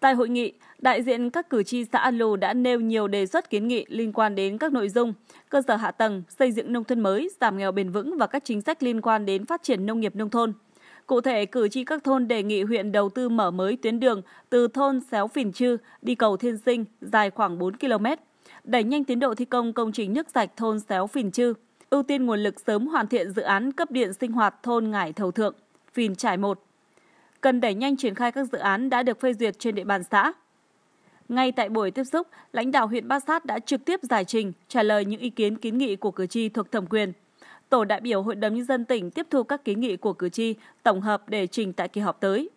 Tại hội nghị, đại diện các cử tri xã An Lù đã nêu nhiều đề xuất kiến nghị liên quan đến các nội dung cơ sở hạ tầng, xây dựng nông thôn mới, giảm nghèo bền vững và các chính sách liên quan đến phát triển nông nghiệp nông thôn. Cụ thể, cử tri các thôn đề nghị huyện đầu tư mở mới tuyến đường từ thôn Xéo Phìn Trư đi cầu Thiên Sinh dài khoảng 4 km, đẩy nhanh tiến độ thi công công trình nước sạch thôn Xéo Phìn Trư, ưu tiên nguồn lực sớm hoàn thiện dự án cấp điện sinh hoạt thôn Ngải Thầu Thượng, Phìn Trải 1 cần đẩy nhanh triển khai các dự án đã được phê duyệt trên địa bàn xã. Ngay tại buổi tiếp xúc, lãnh đạo huyện Bát Sát đã trực tiếp giải trình, trả lời những ý kiến kiến nghị của cử tri thuộc thẩm quyền. Tổ đại biểu Hội đồng Nhân dân tỉnh tiếp thu các kiến nghị của cử tri, tổng hợp để trình tại kỳ họp tới.